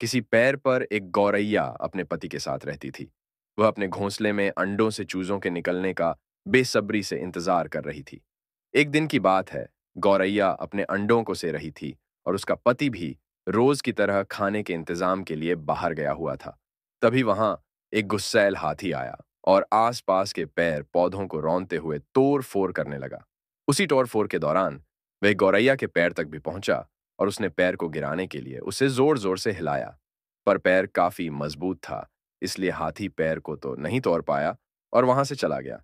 किसी पैर पर एक गौरैया अपने पति के साथ रहती थी वह अपने घोंसले में अंडों से चूजों के निकलने का बेसब्री से इंतजार कर रही थी एक दिन की बात है गौरैया अपने अंडों को से रही थी और उसका पति भी रोज की तरह खाने के इंतजाम के लिए बाहर गया हुआ था तभी वहां एक गुस्सैल हाथी आया और आसपास के पैर पौधों को रौनते हुए तोड़ फोड़ करने लगा उसी तोड़ फोड़ के दौरान वह गौरैया के पैर तक भी पहुंचा और उसने पैर को गिराने के लिए उसे जोर जोर से हिलाया पर पैर काफी मजबूत था इसलिए हाथी पैर को तो नहीं तोड़ पाया और वहां से चला गया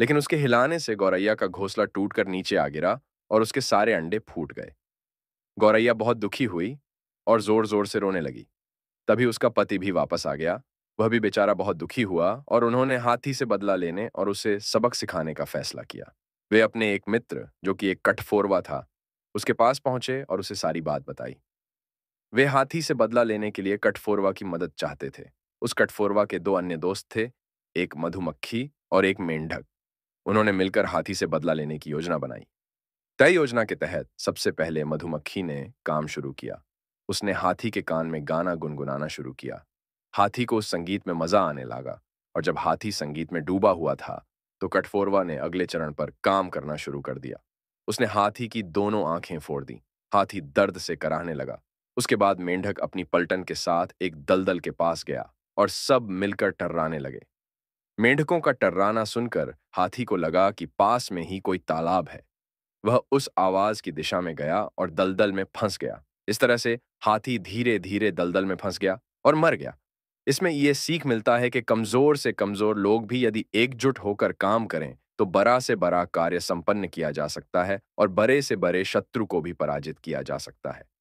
लेकिन उसके हिलाने से गौरैया का घोंसला टूटकर नीचे आ गिरा और उसके सारे अंडे फूट गए गौरैया बहुत दुखी हुई और जोर जोर से रोने लगी तभी उसका पति भी वापस आ गया वह भी बेचारा बहुत दुखी हुआ और उन्होंने हाथी से बदला लेने और उसे सबक सिखाने का फैसला किया वे अपने एक मित्र जो कि एक कठफोरवा था उसके पास पहुंचे और उसे सारी बात बताई वे हाथी से बदला लेने के लिए कटफोरवा की मदद चाहते थे उस कटफोरवा के दो अन्य दोस्त थे एक मधुमक्खी और एक मेंढक उन्होंने मिलकर हाथी से बदला लेने की योजना बनाई तय योजना के तहत सबसे पहले मधुमक्खी ने काम शुरू किया उसने हाथी के कान में गाना गुनगुनाना शुरू किया हाथी को उस संगीत में मजा आने लगा और जब हाथी संगीत में डूबा हुआ था तो कटफोरवा ने अगले चरण पर काम करना शुरू कर दिया उसने हाथी की दोनों आंखें फोड़ दी हाथी दर्द से कराहने लगा उसके बाद मेंढक अपनी पलटन के साथ एक दलदल के पास गया और सब मिलकर टर्राने लगे मेंढकों का टर्राना सुनकर हाथी को लगा कि पास में ही कोई तालाब है वह उस आवाज की दिशा में गया और दलदल में फंस गया इस तरह से हाथी धीरे धीरे दलदल में फंस गया और मर गया इसमें यह सीख मिलता है कि कमजोर से कमजोर लोग भी यदि एकजुट होकर काम करें तो बड़ा से बड़ा कार्य संपन्न किया जा सकता है और बड़े से बड़े शत्रु को भी पराजित किया जा सकता है